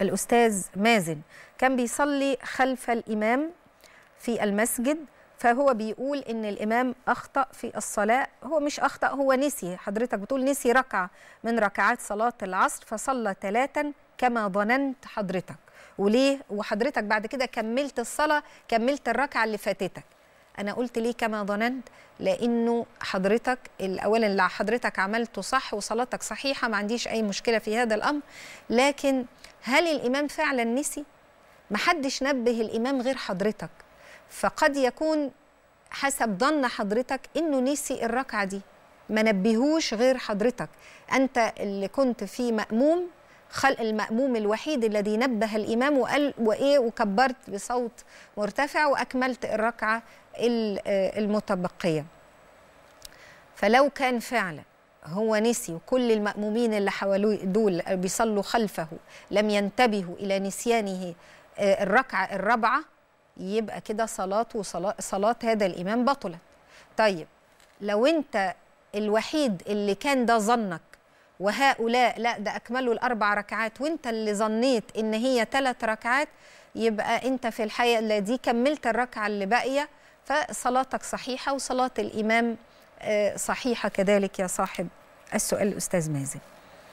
الأستاذ مازن كان بيصلي خلف الإمام في المسجد فهو بيقول ان الامام اخطا في الصلاه هو مش اخطا هو نسي حضرتك بتقول نسي ركعه من ركعات صلاه العصر فصلى ثلاثا كما ظننت حضرتك وليه وحضرتك بعد كده كملت الصلاه كملت الركعه اللي فاتتك انا قلت ليه كما ظننت لانه حضرتك اولا اللي حضرتك عملته صح وصلاتك صحيحه ما عنديش اي مشكله في هذا الامر لكن هل الامام فعلا نسي محدش نبه الامام غير حضرتك فقد يكون حسب ظن حضرتك انه نسي الركعه دي ما نبهوش غير حضرتك انت اللي كنت في ماموم خلق المأموم الوحيد الذي نبه الإمام وقال وإيه وكبرت بصوت مرتفع وأكملت الركعة المتبقية فلو كان فعلا هو نسي وكل المأمومين اللي حواليه دول بيصلوا خلفه لم ينتبهوا إلى نسيانه آه، الركعة الرابعة يبقى كده صلاة وصلاة صلاة هذا الإمام بطلت طيب لو أنت الوحيد اللي كان ده ظنك وهؤلاء لا ده اكملوا الاربع ركعات وانت اللي ظنيت ان هي ثلاث ركعات يبقى انت في الحقيقه دي كملت الركعه اللي باقيه فصلاتك صحيحه وصلاه الامام آه، صحيحه كذلك يا صاحب السؤال الاستاذ مازن